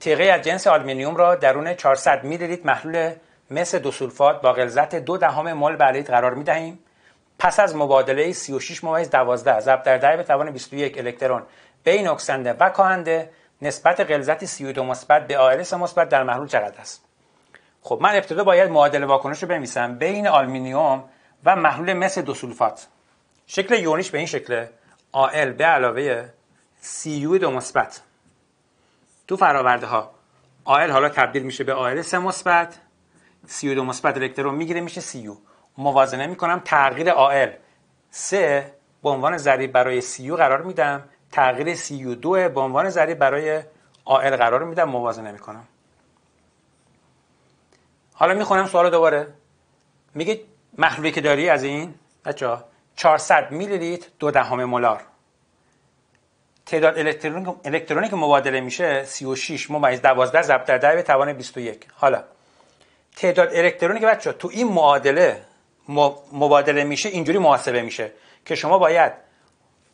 تیغه از جنس آلومینیوم را درون 400 میلیلیتر محلول مس دو سولفات با غلظت دو دهم مول بر قرار می دهیم پس از مبادله 36 ممیز 12 ضرب در ده به توان 21 الکترون بین اکسنده و کاهنده نسبت غلظت 32 مثبت به آرس مثبت در محلول چقدر است خب من ابتدا باید معادله واکنش رو بنویسم بین آلومینیوم و محلول مس دو سولفات شکل یونیش به این شکل آل به علاوه سی دو مثبت تو فراورده ها آل حالا تبدیل میشه به آل سه مثبت سی دو مثبت الکترون میگیره میشه سی موازنه میکنم تغییر آل سه به عنوان ضریب برای سی قرار میدم تغییر سی دو به عنوان ضریب برای آل قرار میدم موازنه میکنم حالا میخونم سوال دوباره میگه محلولی که داری از این بچه 400 میلی لیتر دو دهم مولار تعداد الکترونی, الکترونیک که مبادله میشه 36 ممیز 12 ضرب در 10 به توان 21 حالا تعداد الکترونی که بچه تو این معادله مبادله میشه اینجوری محاسبه میشه که شما باید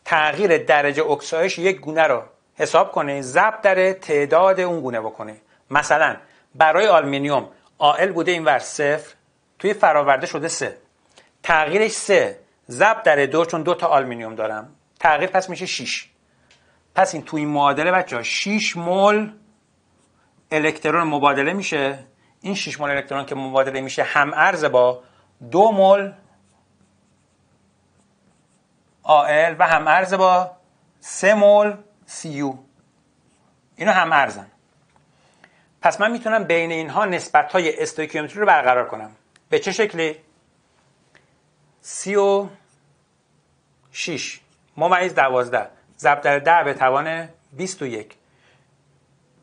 تغییر درجه اکسایش یک گونه رو حساب کنه ضرب در تعداد اون گونه بکنه مثلا برای آلمینیوم آل بوده این ور صفر توی فراورده شده سه تغییرش سه ضرب در دو چون دو تا آلمینیوم دارم تغییر پس میشه 6 پس این تو این معادله بچه ها 6 مول الکترون مبادله میشه این 6 مول الکترون که مبادله میشه هم ارز با دو مول آل و هم ارز با 3 مول سیو اینا هم ارزن پس من میتونم بین اینها نسبت های استوکیومتری رو برقرار کنم به چه شکلی؟ سی و شیش ممعیز دوازده ضرب در 10 به توان 21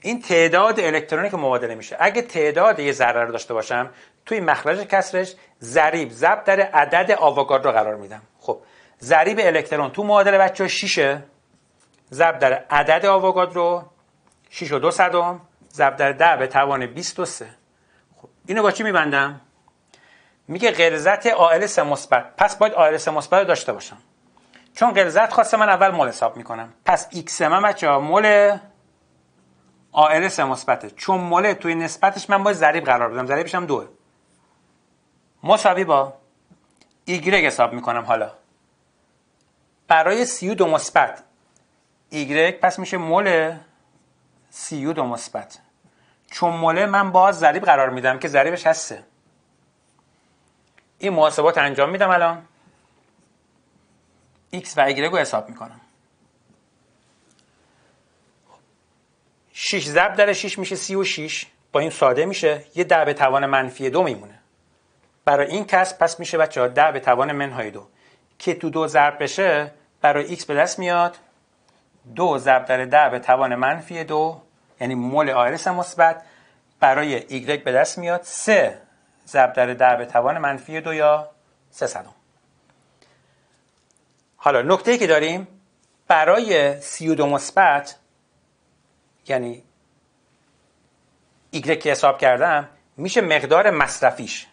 این تعداد الکترونی که مبادله میشه اگه تعداد یه ذره رو داشته باشم توی مخرج کسرش ضریب ضرب در عدد رو قرار میدم خب ضریب الکترون تو معادله بچه 6 ضرب در عدد رو 6 و 2 صدم ضرب در 10 به توان 23 خب اینو با چی میبندم میگه غلظت آل سه مثبت پس باید آل مثبت رو داشته باشم چون غلظت خواسته من اول مول حساب میکنم پس x من بچه ها مول آرس مثبته چون مول توی نسبتش من باید ضریب قرار بدم ضریبش هم دوه مساوی با ایگرگ حساب میکنم حالا برای سی دو مثبت ایگرگ پس میشه مول سی دو مثبت چون مول من باز ضریب قرار میدم که ضریبش هسته این محاسبات انجام میدم الان x و y رو حساب میکنم 6 ضرب در 6 میشه 36 با این ساده میشه یه در به توان منفی دو میمونه برای این کس پس میشه بچه ها در به توان منهای دو که تو دو ضرب بشه برای x به دست میاد دو ضرب در ده به توان منفی دو یعنی مول آرس مثبت برای y به دست میاد سه ضرب در در به توان منفی دو یا سه حالا نکته که داریم برای و مثبت یعنی ایگره که حساب کردم میشه مقدار مصرفیش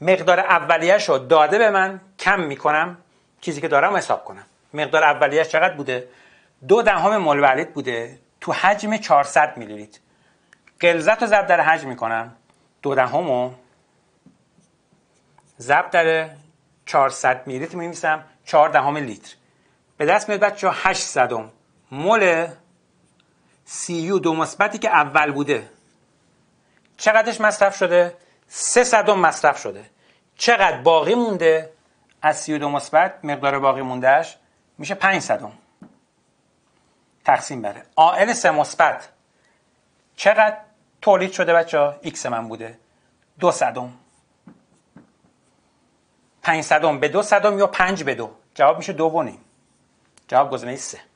مقدار اولیهش رو داده به من کم میکنم چیزی که دارم حساب کنم مقدار اولیش چقدر بوده دو دهم مول بوده تو حجم 400 میلی لیتر قلزت رو ضرب در حجم میکنم دو دهم و ضرب در 400 لیتر میمیسم 4 دهم لیتر به دست میاد بچه 800 مول سی یو دو مثبتی که اول بوده چقدرش مصرف شده؟ 300 مصرف شده چقدر باقی مونده؟ از سی دو مثبت مقدار باقی موندهش میشه 500 صدم تقسیم بره آل سه مثبت چقدر تولید شده بچه ها؟ ایکس من بوده 200 پنج صدم به دو صدم یا پنج به دو جواب میشه دو نیم جواب گزینه سه